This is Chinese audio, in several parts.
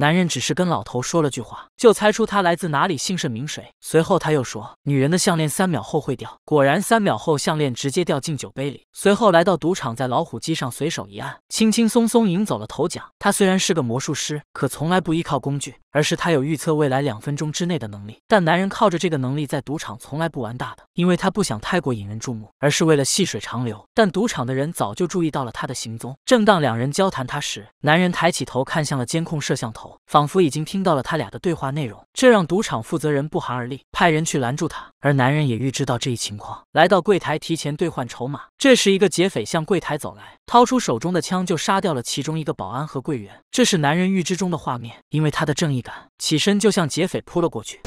男人只是跟老头说了句话，就猜出他来自哪里，姓甚名谁。随后他又说，女人的项链三秒后会掉。果然，三秒后项链直接掉进酒杯里。随后来到赌场，在老虎机上随手一按，轻轻松松赢走了头奖。他虽然是个魔术师，可从来不依靠工具。而是他有预测未来两分钟之内的能力，但男人靠着这个能力在赌场从来不玩大的，因为他不想太过引人注目，而是为了细水长流。但赌场的人早就注意到了他的行踪。正当两人交谈他时，男人抬起头看向了监控摄像头，仿佛已经听到了他俩的对话内容，这让赌场负责人不寒而栗，派人去拦住他。而男人也预知到这一情况，来到柜台提前兑换筹码。这时，一个劫匪向柜台走来。掏出手中的枪，就杀掉了其中一个保安和柜员。这是男人预知中的画面，因为他的正义感，起身就向劫匪扑了过去。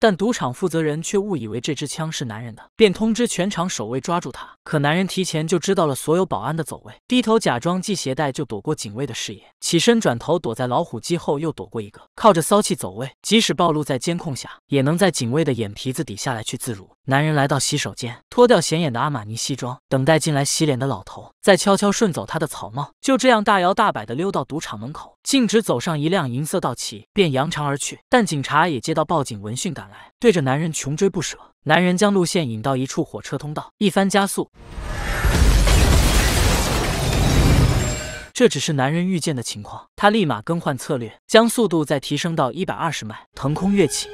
但赌场负责人却误以为这支枪是男人的，便通知全场守卫抓住他。可男人提前就知道了所有保安的走位，低头假装系鞋带就躲过警卫的视野，起身转头躲在老虎机后又躲过一个，靠着骚气走位，即使暴露在监控下，也能在警卫的眼皮子底下来去自如。男人来到洗手间，脱掉显眼的阿玛尼西装，等待进来洗脸的老头，再悄悄顺走他的草帽，就这样大摇大摆地溜到赌场门口，径直走上一辆银色道奇，便扬长而去。但警察。也接到报警，闻讯赶来，对着男人穷追不舍。男人将路线引到一处火车通道，一番加速，这只是男人遇见的情况，他立马更换策略，将速度再提升到一百二十迈，腾空跃起。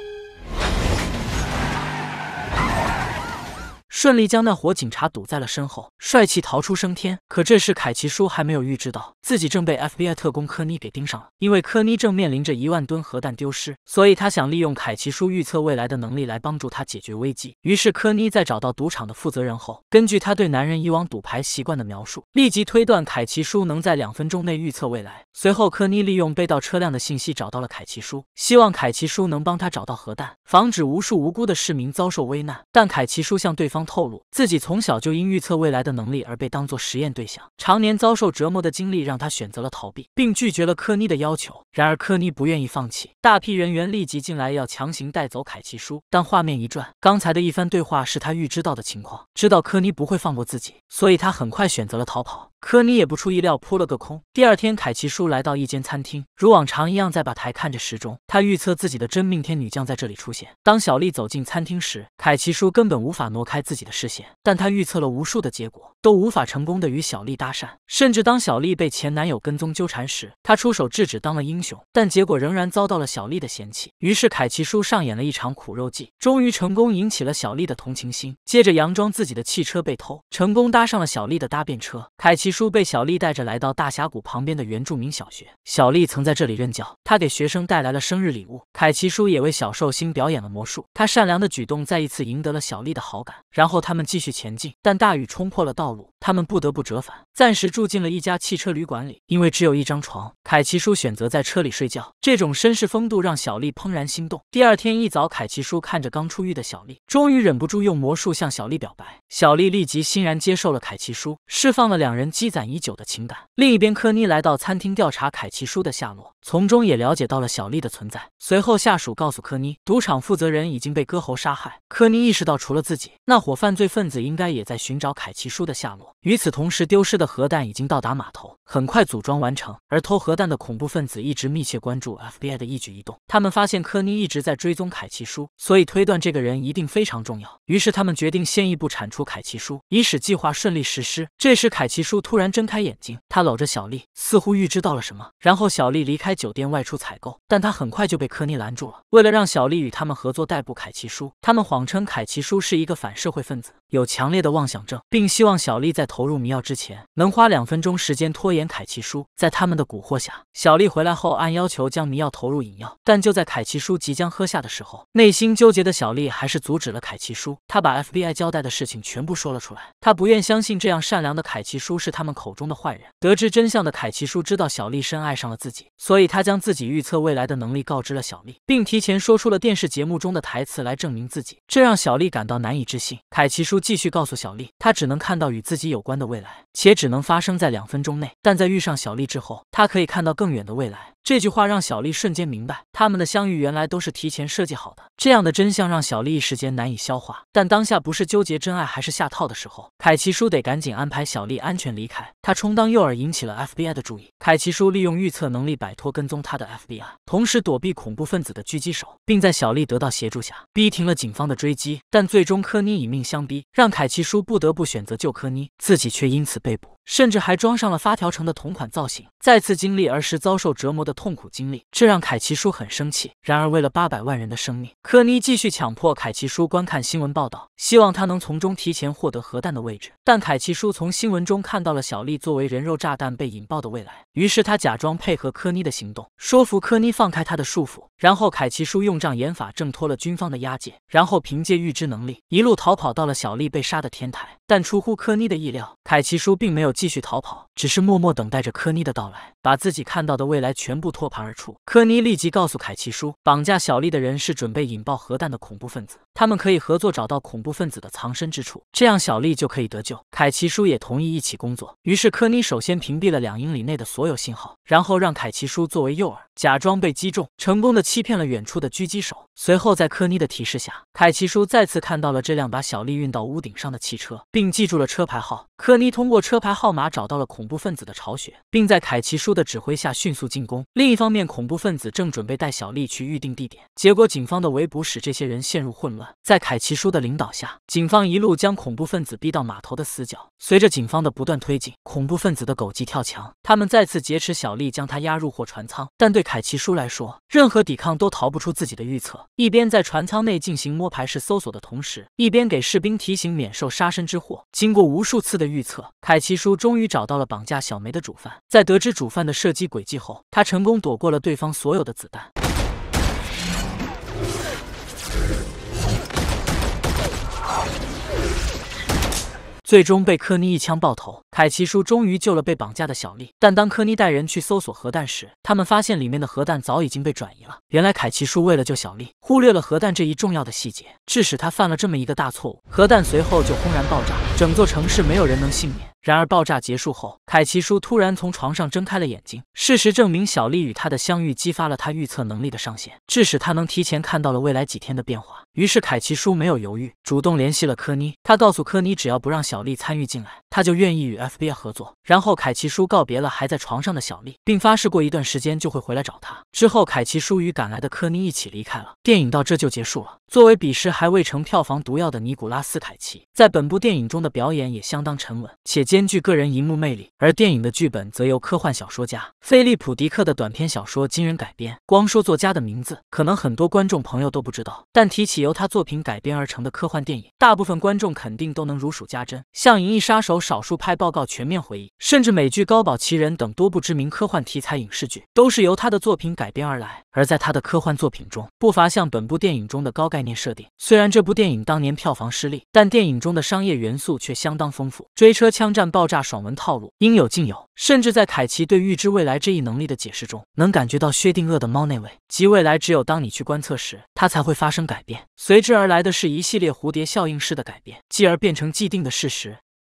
顺利将那伙警察堵在了身后，帅气逃出升天。可这时，凯奇叔还没有预知到自己正被 FBI 特工科尼给盯上了。因为科尼正面临着一万吨核弹丢失，所以他想利用凯奇叔预测未来的能力来帮助他解决危机。于是，科尼在找到赌场的负责人后，根据他对男人以往赌牌习惯的描述，立即推断凯奇叔能在两分钟内预测未来。随后，科尼利用被盗车辆的信息找到了凯奇叔，希望凯奇叔能帮他找到核弹，防止无数无辜的市民遭受危难。但凯奇叔向对方。透露自己从小就因预测未来的能力而被当作实验对象，常年遭受折磨的经历让他选择了逃避，并拒绝了科尼的要求。然而科尼不愿意放弃，大批人员立即进来要强行带走凯奇叔，但画面一转，刚才的一番对话是他预知到的情况，知道科尼不会放过自己，所以他很快选择了逃跑。科尼也不出意料，扑了个空。第二天，凯奇叔来到一间餐厅，如往常一样在吧台看着时钟，他预测自己的真命天女将在这里出现。当小丽走进餐厅时，凯奇叔根本无法挪开自己的视线，但他预测了无数的结果，都无法成功的与小丽搭讪，甚至当小丽被前男友跟踪纠缠时，他出手制止，当了英。但结果仍然遭到了小丽的嫌弃，于是凯奇叔上演了一场苦肉计，终于成功引起了小丽的同情心。接着，佯装自己的汽车被偷，成功搭上了小丽的搭便车。凯奇叔被小丽带着来到大峡谷旁边的原住民小学，小丽曾在这里任教，他给学生带来了生日礼物。凯奇叔也为小寿星表演了魔术，他善良的举动再一次赢得了小丽的好感。然后他们继续前进，但大雨冲破了道路。他们不得不折返，暂时住进了一家汽车旅馆里，因为只有一张床，凯奇叔选择在车里睡觉。这种绅士风度让小丽怦然心动。第二天一早，凯奇叔看着刚出狱的小丽，终于忍不住用魔术向小丽表白。小丽立即欣然接受了凯奇叔，释放了两人积攒已久的情感。另一边，科尼来到餐厅调查凯奇叔的下落。从中也了解到了小丽的存在。随后，下属告诉科尼，赌场负责人已经被割喉杀害。科尼意识到，除了自己，那伙犯罪分子应该也在寻找凯奇叔的下落。与此同时，丢失的核弹已经到达码头，很快组装完成。而偷核弹的恐怖分子一直密切关注 FBI 的一举一动。他们发现科尼一直在追踪凯奇叔，所以推断这个人一定非常重要。于是，他们决定先一步铲除凯奇叔，以使计划顺利实施。这时，凯奇叔突然睁开眼睛，他搂着小丽，似乎预知到了什么。然后，小丽离开。酒店外出采购，但他很快就被科尼拦住了。为了让小丽与他们合作逮捕凯奇叔，他们谎称凯奇叔是一个反社会分子。有强烈的妄想症，并希望小丽在投入迷药之前，能花两分钟时间拖延凯奇叔。在他们的蛊惑下，小丽回来后按要求将迷药投入饮药。但就在凯奇叔即将喝下的时候，内心纠结的小丽还是阻止了凯奇叔。他把 FBI 交代的事情全部说了出来，他不愿相信这样善良的凯奇叔是他们口中的坏人。得知真相的凯奇叔知道小丽深爱上了自己，所以他将自己预测未来的能力告知了小丽，并提前说出了电视节目中的台词来证明自己。这让小丽感到难以置信。凯奇叔。继续告诉小丽，她只能看到与自己有关的未来，且只能发生在两分钟内。但在遇上小丽之后，她可以看到更远的未来。这句话让小丽瞬间明白，他们的相遇原来都是提前设计好的。这样的真相让小丽一时间难以消化。但当下不是纠结真爱还是下套的时候，凯奇叔得赶紧安排小丽安全离开。他充当诱饵，引起了 FBI 的注意。凯奇叔利用预测能力摆脱跟踪他的 FBI，同时躲避恐怖分子的狙击手，并在小丽得到协助下逼停了警方的追击。但最终科尼以命相逼，让凯奇叔不得不选择救科尼，自己却因此被捕，甚至还装上了发条城的同款造型，再次经历儿时遭受折磨的。痛苦经历，这让凯奇叔很生气。然而，为了八百万人的生命，科尼继续强迫凯奇叔观看新闻报道，希望他能从中提前获得核弹的位置。但凯奇叔从新闻中看到了小丽作为人肉炸弹被引爆的未来，于是他假装配合科尼的行动，说服科尼放开他的束缚。然后，凯奇叔用障眼法挣脱了军方的押解，然后凭借预知能力一路逃跑到了小丽被杀的天台。但出乎科尼的意料，凯奇叔并没有继续逃跑，只是默默等待着科尼的到来，把自己看到的未来全部托盘而出。科尼立即告诉凯奇叔，绑架小丽的人是准备引爆核弹的恐怖分子，他们可以合作找到恐怖分子的藏身之处，这样小丽就可以得救。凯奇叔也同意一起工作。于是科尼首先屏蔽了两英里内的所有信号，然后让凯奇叔作为诱饵，假装被击中，成功的欺骗了远处的狙击手。随后在科尼的提示下，凯奇叔再次看到了这辆把小丽运到屋顶上的汽车。并记住了车牌号。科尼通过车牌号码找到了恐怖分子的巢穴，并在凯奇叔的指挥下迅速进攻。另一方面，恐怖分子正准备带小丽去预定地点，结果警方的围捕使这些人陷入混乱。在凯奇叔的领导下，警方一路将恐怖分子逼到码头的死角。随着警方的不断推进，恐怖分子的狗急跳墙，他们再次劫持小丽，将她押入货船舱。但对凯奇叔来说，任何抵抗都逃不出自己的预测。一边在船舱内进行摸排式搜索的同时，一边给士兵提醒免受杀身之祸。经过无数次的。预测，凯奇叔终于找到了绑架小梅的主犯。在得知主犯的射击轨迹后，他成功躲过了对方所有的子弹。最终被科尼一枪爆头，凯奇叔终于救了被绑架的小丽。但当科尼带人去搜索核弹时，他们发现里面的核弹早已经被转移了。原来凯奇叔为了救小丽，忽略了核弹这一重要的细节，致使他犯了这么一个大错误。核弹随后就轰然爆炸，整座城市没有人能幸免。然而，爆炸结束后，凯奇叔突然从床上睁开了眼睛。事实证明，小丽与他的相遇激发了他预测能力的上限，致使他能提前看到了未来几天的变化。于是，凯奇叔没有犹豫，主动联系了科尼。他告诉科尼，只要不让小丽参与进来，他就愿意与 FBI 合作。然后，凯奇叔告别了还在床上的小丽，并发誓过一段时间就会回来找他。之后，凯奇叔与赶来的科尼一起离开了。电影到这就结束了。作为彼时还未成票房毒药的尼古拉斯·凯奇，在本部电影中的表演也相当沉稳且健。兼具个人银幕魅力，而电影的剧本则由科幻小说家菲利普·迪克的短篇小说《惊人》改编。光说作家的名字，可能很多观众朋友都不知道，但提起由他作品改编而成的科幻电影，大部分观众肯定都能如数家珍。像《银翼杀手》《少数派报告》《全面回忆》，甚至美剧《高保奇人》等多部知名科幻题材影视剧，都是由他的作品改编而来。而在他的科幻作品中，不乏像本部电影中的高概念设定。虽然这部电影当年票房失利，但电影中的商业元素却相当丰富，追车、枪战。爆炸爽文套路应有尽有，甚至在凯奇对预知未来这一能力的解释中，能感觉到薛定谔的猫那位，即未来只有当你去观测时，它才会发生改变，随之而来的是一系列蝴蝶效应式的改变，继而变成既定的事实。